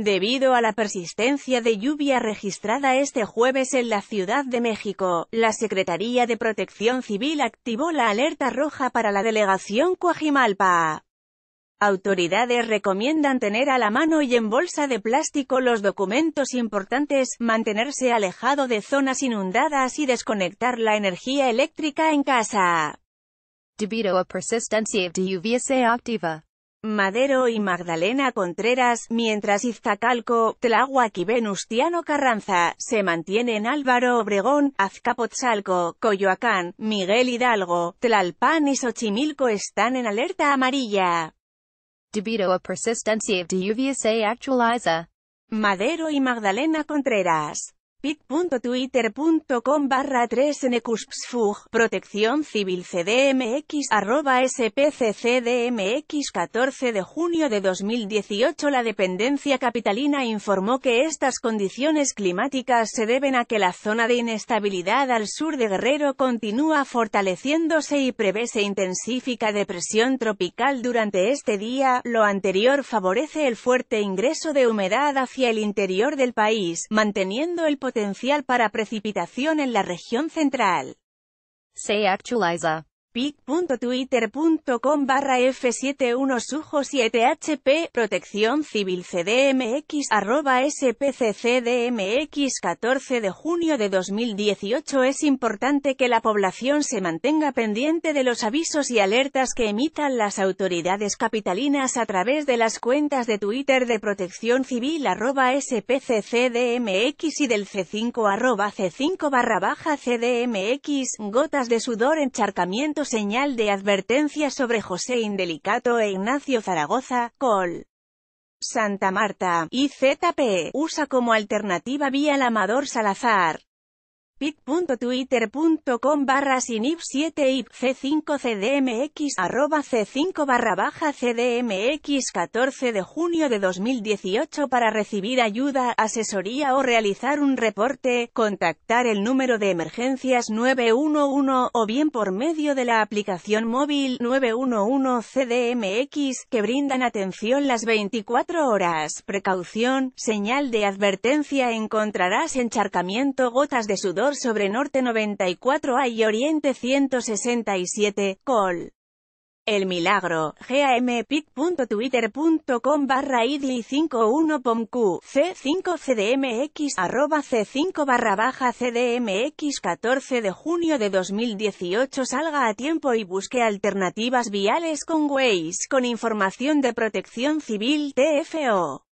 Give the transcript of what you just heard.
Debido a la persistencia de lluvia registrada este jueves en la Ciudad de México, la Secretaría de Protección Civil activó la alerta roja para la delegación Coajimalpa. Autoridades recomiendan tener a la mano y en bolsa de plástico los documentos importantes, mantenerse alejado de zonas inundadas y desconectar la energía eléctrica en casa. Debido a persistencia de lluvia se activa Madero y Magdalena Contreras, mientras Iztacalco, Tláhuac y Venustiano Carranza, se mantienen Álvaro Obregón, Azcapotzalco, Coyoacán, Miguel Hidalgo, Tlalpan y Xochimilco están en alerta amarilla. Debido a persistencia de UVSA actualiza. Madero y Magdalena Contreras pic.twitter.com barra 3ncuspsfug, protección civil cdmx, arroba spccdmx 14 de junio de 2018 La dependencia capitalina informó que estas condiciones climáticas se deben a que la zona de inestabilidad al sur de Guerrero continúa fortaleciéndose y prevé se intensifica depresión tropical durante este día, lo anterior favorece el fuerte ingreso de humedad hacia el interior del país, manteniendo el potencial para precipitación en la región central. Se actualiza pic.twitter.com barra F71Sujo7HP, e Protección Civil CDMX, arroba 14 de junio de 2018 Es importante que la población se mantenga pendiente de los avisos y alertas que emitan las autoridades capitalinas a través de las cuentas de Twitter de Protección Civil arroba SPCCDMX y del C5 arroba C5 barra baja CDMX, gotas de sudor encharcamientos señal de advertencia sobre José Indelicato e Ignacio Zaragoza, Col. Santa Marta, y IZP, e, usa como alternativa vía el Amador Salazar pittwittercom barra sinip 7 ip c5 cdmx arroba c5 barra baja cdmx 14 de junio de 2018 para recibir ayuda, asesoría o realizar un reporte, contactar el número de emergencias 911 o bien por medio de la aplicación móvil 911 cdmx que brindan atención las 24 horas. Precaución, señal de advertencia encontrarás encharcamiento, gotas de sudor, sobre Norte 94A y Oriente 167, col. El Milagro, gampic.twitter.com barra idli 51 pomq C5CDMX, arroba C5 barra baja CDMX 14 de junio de 2018 Salga a tiempo y busque alternativas viales con Waze, con información de protección civil TFO.